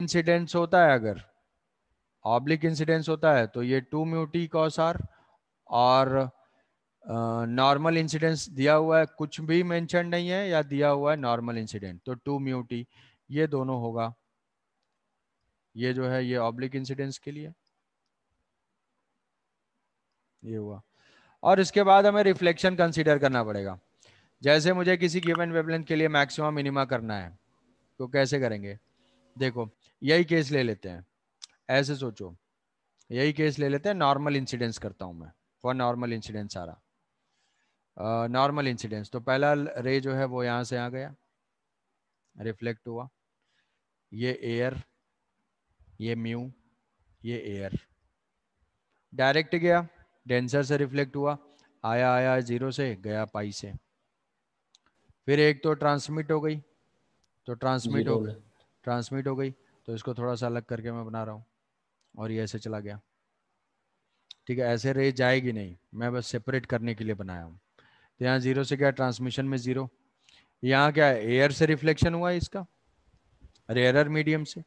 Incidence होता है अगर ऑब्लिक इंसिडेंस होता है तो ये two mu t cos r और नॉर्मल uh, इंसिडेंस दिया हुआ है कुछ भी मेंशन नहीं है या दिया हुआ है नॉर्मल इंसिडेंट तो टू म्यू टी ये दोनों होगा ये जो है ये ऑब्लिक इंसिडेंस के लिए ये हुआ और इसके बाद हमें रिफ्लेक्शन कंसीडर करना पड़ेगा जैसे मुझे किसी गिवन वेबलेंथ के लिए मैक्सिमम मिनिमा करना है तो कैसे करेंगे देखो यही केस ले लेते हैं ऐसे सोचो यही केस ले लेते हैं नॉर्मल इंसिडेंस करता हूं मैं फॉर नॉर्मल इंसिडेंस सारा नॉर्मल इंसिडेंस तो पहला रे जो है वो यहां से आ गया रिफ्लेक्ट हुआ ये एयर ये म्यू ये एयर डायरेक्ट गया डेंसर से रिफ्लेक्ट हुआ आया आया जीरो से गया पाई से फिर एक तो ट्रांसमिट हो गई तो ट्रांसमिट हो गई ट्रांसमिट हो गई तो इसको थोड़ा सा अलग करके मैं बना रहा हूँ और ये ऐसे चला गया ठीक है ऐसे रे जाएगी नहीं मैं बस सेपरेट करने के लिए बनाया हूँ तो यहाँ जीरो से क्या ट्रांसमिशन में जीरो यहाँ क्या एयर से रिफ्लेक्शन हुआ इसका रेयरर मीडियम से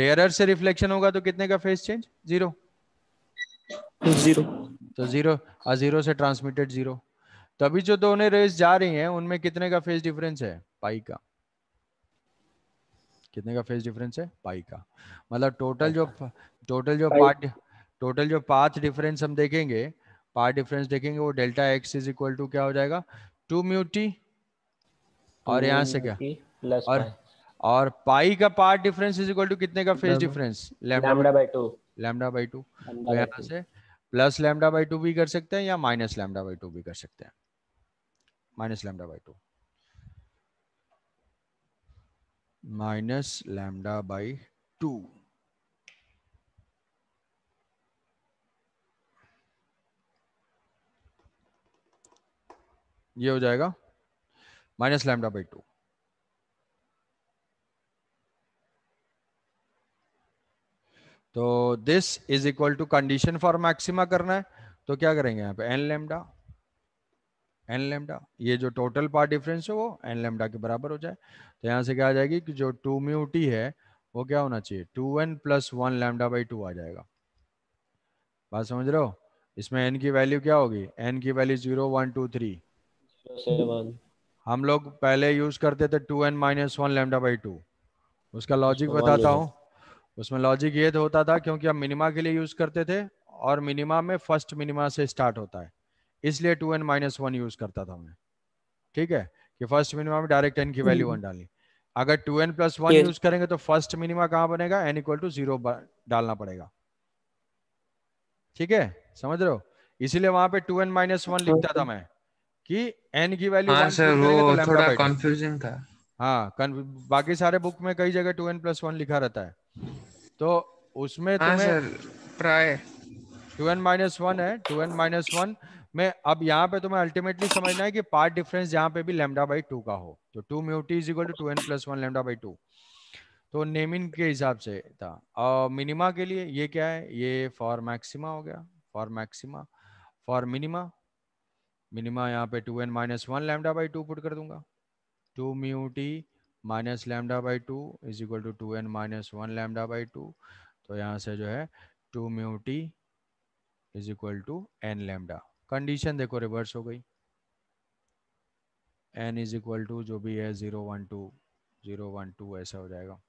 रेयरर से रिफ्लेक्शन होगा तो कितने का फेस चेंज जीरो जीरो तो जीरो जीरो से ट्रांसमिटेड जीरो तो अभी जो दोनों रेस जा रही हैं उनमें कितने का फेस डिफरेंस है पाई का कितने का फेज डिफरेंस है पाई का मतलब टोटल जो टोटल जो पार्ट टोटल जो पाथ डिफरेंस हम देखेंगे पाथ डिफरेंस देखेंगे वो delta x is equal to क्या हो जाएगा टू म्यूटी और यहाँ से क्या और और पाई का part difference is equal to कितने का phase difference lambda by two lambda by two तो यहाँ से प्लस लैम्डा बाय टू भी कर सकते हैं या माइनस लैम्डा बाय टू भी कर सकते हैं minus lambda by two minus lambda by 2. ये हो जाएगा माइनस लैमडा बाई टू तो this is equal to condition for maxima करना है तो क्या करेंगे यहां पे एन लैमडा एन लेमडा ये जो टोटल पार डिफरेंस है वो एन लेमडा के बराबर हो जाए तो यहाँ से क्या आ जाएगी कि जो टू म्यू टी है वो क्या होना चाहिए two n plus one lambda by two आ जाएगा बात समझ रहे हो इसमें एन की वैल्यू क्या होगी एन की value zero one two three हम लोग पहले यूज करते थे two n minus one lambda by two उसका लॉजिक बताता हूँ उसमें लॉजिक ये तो होता था क्योंकि हम मिनिमा के लिए यूज करते थे और मिनिमा में फर्स्ट मिनिमा से स्टार्ट होता है इसलिए two n minus one use करता था मैं ठीक है कि फर्स्ट मिनिमा में डायरेक्ट एन की वैल्यू वन डाली अगर two n plus one use करेंगे तो फर्स्ट मिनिमा कहाँ बनेगा एन इक्वल टू जीरो डालना पड़ेगा ठीक है समझ रहे हो इसीलिए वहां पे टू एन माइनस वन लिखता था हाँ। मैं कि एन की वैल्यू हाँ सर वो तो थोड़ा कंफ्यूजन था हाँ बाकी सारे बुक में कई जगह टू एन प्लस वन लिखा रहता है तो उसमें हाँ तुम्हें प्राय टू एन माइनस वन है टू एन माइनस वन मैं अब यहाँ पे तुम्हें तो अल्टीमेटली समझना है कि पार्ट डिफरेंस यहाँ पे भी लेमडा बाई टू का हो तो two mu t is equal to two n plus one lambda by two तो नेमिन के हिसाब से था और मिनिमा के लिए ये क्या है ये फॉर मैक्सिमा हो गया for maxima for minima minima यहाँ पे two n minus one lambda by two put कर दूंगा two mu t minus lambda by two is equal to two n minus one lambda by two तो यहाँ से जो है two mu t is equal to n lambda condition देखो reverse हो गई एन इज इक्वल टू जो भी है zero one two zero one two ऐसा हो जाएगा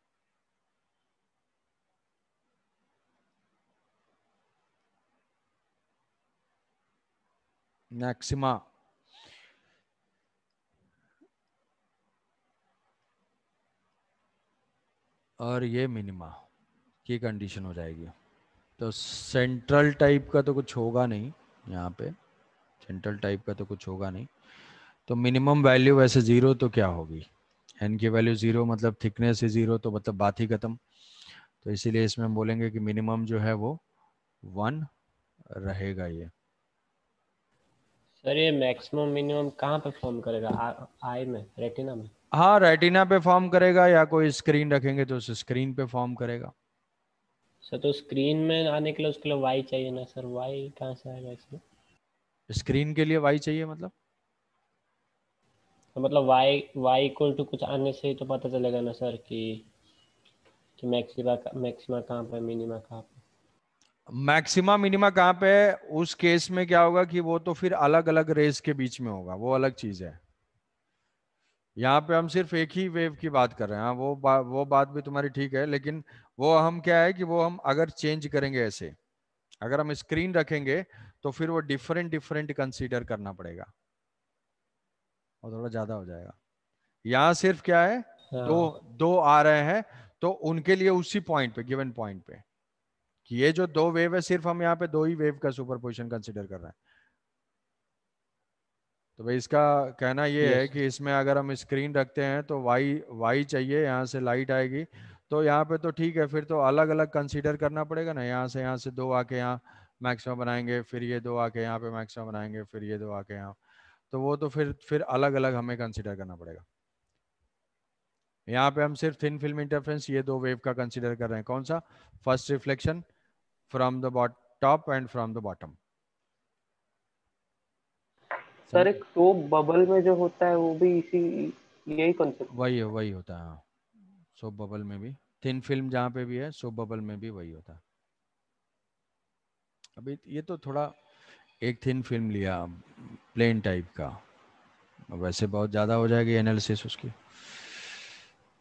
मैक्सिमा और ये मिनिमा की कंडीशन हो जाएगी तो सेंट्रल टाइप का तो कुछ होगा नहीं यहाँ पे क्विंटल टाइप का तो कुछ होगा नहीं तो मिनिमम वैल्यू वैसे ज़ीरो तो क्या होगी एन की वैल्यू ज़ीरो मतलब थिकनेस ही ज़ीरो तो मतलब बात ही खत्म तो इसीलिए इसमें हम बोलेंगे कि मिनिमम जो है वो वन रहेगा ये सर ये मैक्सिमम मिनिमम कहाँ पे फॉर्म करेगा आई में रेटिना में हाँ रेटिना पे फॉर्म करेगा या कोई स्क्रीन रखेंगे तो उस स्क्रीन पे फॉर्म करेगा सर तो स्क्रीन में आने के लिए उसके लिए वाई चाहिए ना सर वाई कहाँ से आएगा इसमें स्क्रीन के लिए वाई चाहिए मतलब तो मतलब वाई वाई इक्वल टू कुछ आने से ही तो पता चलेगा ना सर कि कि मैक्सिमा मैक्सिमा कहाँ पे मिनिमा कहाँ पे मैक्सिमा मिनिमा कहाँ पे उस केस में क्या होगा कि वो तो फिर अलग अलग रेस के बीच में होगा वो अलग चीज है यहाँ पे हम सिर्फ एक ही वेव की बात कर रहे हैं हाँ, वो बा, वो बात भी तुम्हारी ठीक है लेकिन वो हम क्या है कि वो हम अगर चेंज करेंगे ऐसे अगर हम स्क्रीन रखेंगे तो फिर वो डिफरेंट डिफरेंट कंसीडर करना पड़ेगा और थोड़ा ज्यादा हो जाएगा यहां सिर्फ क्या है हाँ। दो दो आ रहे हैं तो उनके लिए उसी पॉइंट पे गिवन पॉइंट पे कि ये जो दो वेव है सिर्फ हम यहाँ पे दो ही वेव का सुपर पोजिशन कंसिडर कर रहे हैं तो भाई इसका कहना ये yes. है कि इसमें अगर हम स्क्रीन रखते हैं तो वाई वाई चाहिए यहाँ से लाइट आएगी तो यहाँ पे तो ठीक है फिर तो अलग अलग कंसीडर करना पड़ेगा ना यहाँ से यहाँ से दो आके यहाँ मैक्सिमम बनाएंगे फिर ये दो आके यहाँ पे मैक्सिमम बनाएंगे फिर ये दो आके यहाँ तो वो तो फिर फिर अलग अलग हमें कंसिडर करना पड़ेगा यहाँ पे हम सिर्फ थिन फिल्म इंटरफ्रेंस ये दो वेव का कंसिडर कर रहे हैं कौन सा first reflection from the top and from the bottom sir एक तो बबल में जो होता है वो भी इसी यही कॉन्सेप्ट वही है वही होता है सो हाँ। बबल में भी थिन फिल्म जहाँ पे भी है सो बबल में भी वही होता है अभी ये तो थोड़ा एक थिन फिल्म लिया प्लेन टाइप का वैसे बहुत ज़्यादा हो जाएगी एनालिसिस उसकी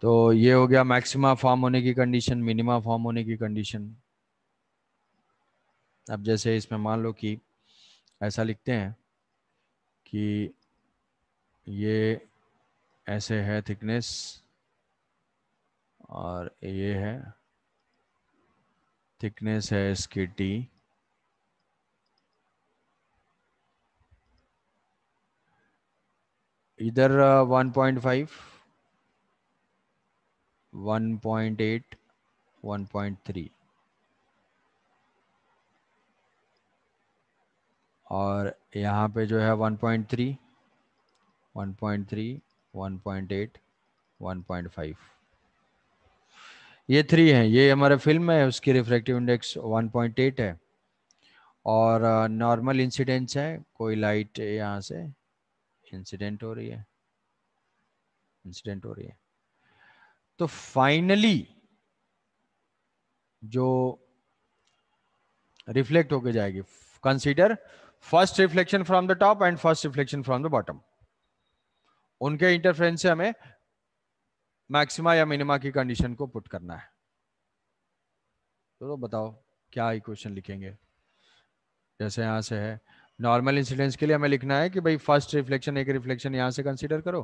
तो ये हो गया मैक्सिमा फॉर्म होने की कंडीशन मिनिमा फॉर्म होने की कंडीशन अब जैसे इसमें मान लो कि ऐसा लिखते हैं कि ये ऐसे है थिकनेस और ये है थिकनेस है इसकी टी इधर one point five one point eight one point three और यहाँ पे जो है one point three one point three one point eight one point five ये थ्री है ये हमारे फिल्म में है उसकी refractive index one point eight है और नॉर्मल इंसिडेंस है कोई लाइट यहाँ से इंसिडेंट हो रही है इंसिडेंट हो रही है तो फाइनली जो रिफ्लेक्ट होकर जाएगी consider first reflection from the top and first reflection from the bottom उनके इंटरफ्रेंस से हमें मैक्सिमा या मिनिमा की कंडीशन को पुट करना है तो, तो बताओ क्या इक्वेशन लिखेंगे जैसे यहां से है नॉर्मल इंसिडेंस के लिए हमें लिखना है कि भाई फर्स्ट रिफ्लेक्शन एक रिफ्लेक्शन यहाँ से कंसिडर करो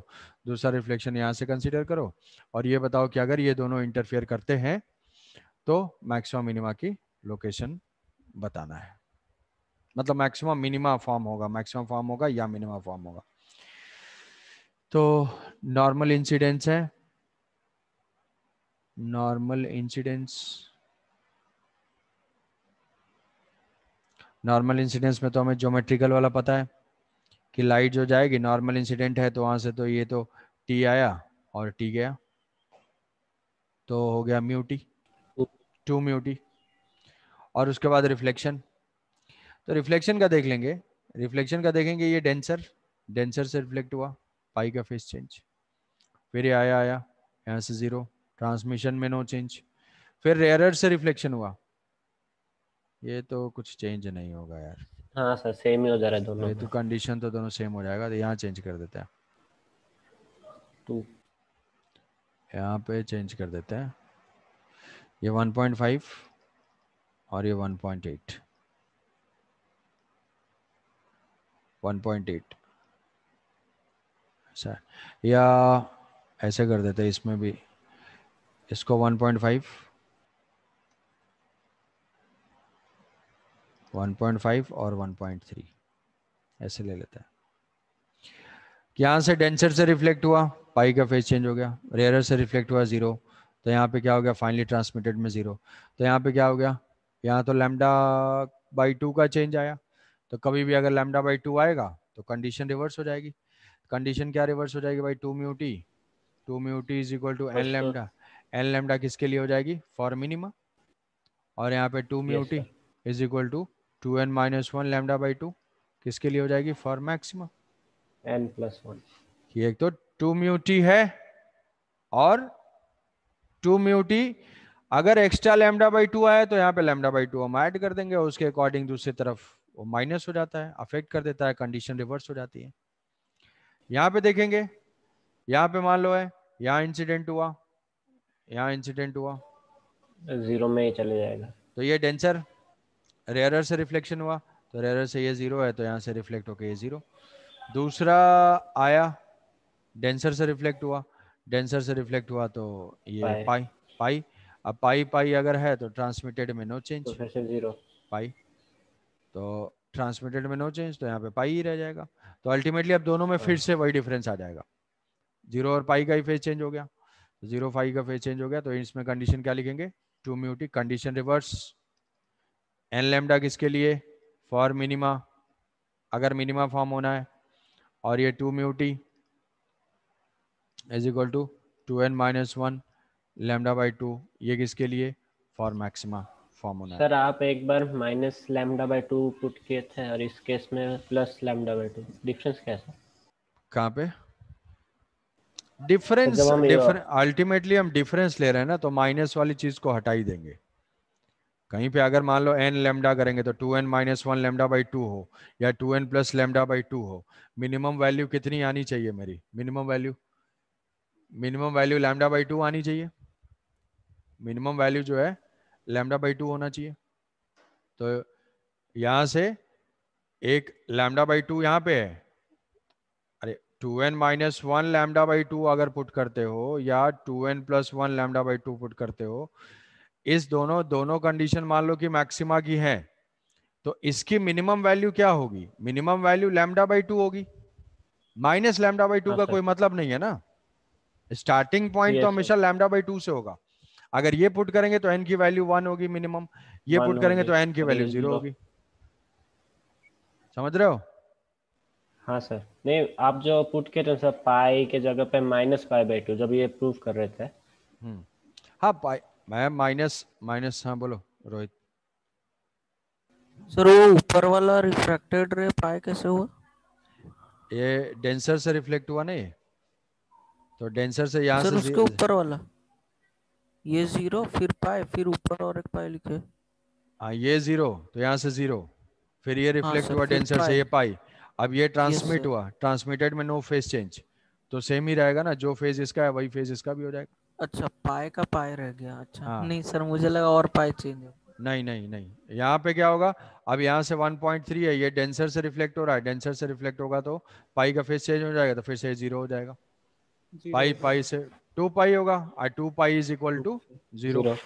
दूसरा रिफ्लेक्शन यहाँ से कंसिडर करो और ये बताओ कि अगर ये दोनों इंटरफेयर करते हैं तो मैक्सिमम मिनिमा की लोकेशन बताना है मतलब मैक्सिमम मिनिमा फॉर्म होगा मैक्सिमम फॉर्म होगा या मिनिमा फॉर्म होगा तो नॉर्मल इंसिडेंस है नॉर्मल इंसिडेंस नॉर्मल इंसिडेंस में तो हमें ज्योमेट्रिकल वाला पता है कि लाइट जो जाएगी नॉर्मल इंसिडेंट है तो वहां से तो ये तो टी आया और टी गया तो हो गया म्यू टी टू म्यूटी और उसके बाद रिफ्लेक्शन तो रिफ्लेक्शन का देख लेंगे रिफ्लेक्शन का देखेंगे ये डेंसर डेंसर से रिफ्लेक्ट हुआ पाई का फेस चेंज फिर ये आया आया यहाँ से ज़ीरो ट्रांसमिशन में नो चेंज फिर रेयर से रिफ्लेक्शन हुआ ये तो कुछ चेंज नहीं होगा यार हाँ सर सेम ही हो जा रहा है तो दोनों ये तो कंडीशन तो दोनों सेम हो जाएगा तो यहाँ चेंज कर देते हैं टू तो यहाँ पे चेंज कर देते हैं ये 1.5 और ये 1.8 1.8 सर या ऐसे कर देते हैं इसमें भी इसको 1.5 1.5 और 1.3 ऐसे ले लेते हैं यहां से डेंसर से रिफ्लेक्ट हुआ पाई का फेज चेंज हो गया रेयर से रिफ्लेक्ट हुआ जीरो तो यहाँ पे क्या हो गया फाइनली ट्रांसमिटेड में जीरो तो यहाँ पे क्या हो गया यहाँ तो लैमडा बाई टू का चेंज आया तो कभी भी अगर लैमडा बाई टू आएगा तो कंडीशन रिवर्स हो जाएगी कंडीशन क्या रिवर्स हो जाएगी भाई two mu t two mu t is equal to n lambda n lambda किसके लिए हो जाएगी फॉर मिनिमा और यहाँ पे two mu t is equal to two n minus one lambda by two किसके लिए हो जाएगी for maxima n plus one ये एक तो टू म्यूटी है और टू म्यूटी अगर एक्स्ट्रा लेमडा बाई टू आया तो यहाँ पे लेमडा बाई टू हम ऐड कर देंगे उसके अकॉर्डिंग दूसरी तरफ वो माइनस हो जाता है अफेक्ट कर देता है कंडीशन रिवर्स हो जाती है यहाँ पे देखेंगे यहाँ पे मान लो है यहाँ इंसिडेंट हुआ यहाँ इंसिडेंट हुआ जीरो में ही चले जाएगा तो ये डेंसर रेयरर से रिफ्लेक्शन हुआ तो रेयरर से ये ज़ीरो है तो यहाँ से रिफ्लेक्ट होके ये ज़ीरो दूसरा आया डेंसर से रिफ्लेक्ट हुआ डेंसर से रिफ्लेक्ट हुआ तो ये पाई पाई अब पाई पाई अगर है तो ट्रांसमिटेड में नो चेंज जीरो पाई तो ट्रांसमिटेड तो में नो चेंज तो यहाँ पे पाई ही रह जाएगा तो अल्टीमेटली अब दोनों में फिर हाँ। से वही डिफरेंस आ जाएगा जीरो और पाई का ही फेज चेंज हो गया जीरो फाइव का फेज चेंज हो गया तो इसमें कंडीशन क्या लिखेंगे two mu t condition reverse n lambda किसके लिए फॉर मिनिमा अगर मिनिमा फॉर्म होना है और ये two mu t is equal to two n minus one lambda by two ये किसके लिए फॉर मैक्सिमा फॉर्म होना सर आप एक बार minus lambda by two put किए थे और इस केस में plus lambda by to difference क्या है कहाँ पे डिफरेंस डिफरेंस अल्टीमेटली हम डिफरेंस ले रहे हैं ना तो माइनस वाली चीज को हटा ही देंगे कहीं पे अगर मान लो एन लेमडा करेंगे तो two n minus one lambda by two हो या two n plus lambda by two हो मिनिमम वैल्यू कितनी आनी चाहिए मेरी minimum value minimum value lambda by two आनी चाहिए मिनिमम वैल्यू जो है लेमडा बाई टू होना चाहिए तो यहाँ से एक लेमडा बाई टू यहाँ पे है अरे two n minus one lambda by two अगर पुट करते हो या two n plus one lambda by two put करते हो इस दोनों दोनों कंडीशन मान लो कि मैक्सिमा की है तो इसकी मिनिमम वैल्यू क्या होगी minimum value lambda by two होगी माइनस लैमडा बाई टू का अच्छा। कोई मतलब नहीं है ना स्टार्टिंग पॉइंट तो हमेशा लैमडा बाई टू से होगा अगर ये पुट करेंगे तो एन की वैल्यू वन होगी मिनिमम ये पुट करेंगे तो एन की वैल्यू जीरो होगी समझ रहे हो हाँ सर नहीं आप जो पुट के सर पाई के जगह पे माइनस पाई बाई टू जब ये प्रूफ कर रहे थे हम्म। हाँ पाई मैं माइनस माइनस हाँ बोलो रोहित सर वो ऊपर वाला रिफ्रैक्टेड रे पाए कैसे हुआ ये डेंसर से रिफ्लेक्ट हुआ नहीं तो डेंसर से यहाँ से उसके ऊपर वाला ये जीरो फिर पाए फिर ऊपर और एक पाए लिखे हाँ ये जीरो तो यहाँ से जीरो फिर ये हाँ, रिफ्लेक्ट हुआ डेंसर से ये पाई अब ये ट्रांसमिट हुआ ट्रांसमिटेड में नो फेज चेंज तो सेम ही रहेगा ना जो फेज इसका है वही फेज इसका भी हो जाएगा अच्छा पाए का पाए रह गया अच्छा हाँ। नहीं सर मुझे लगा और पाए चेंज नहीं नहीं नहीं यहाँ पे क्या होगा अब यहाँ से 1.3 है ये डेंसर से रिफ्लेक्ट हो रहा है डेंसर से रिफ्लेक्ट होगा तो पाई का फेस चेंज हो जाएगा तो फिर से जीरो हो जाएगा पाई पाई से टू पाई होगा और two pi is equal to zero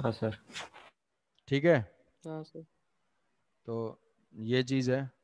sir ठीक है हाँ, सर तो ये चीज है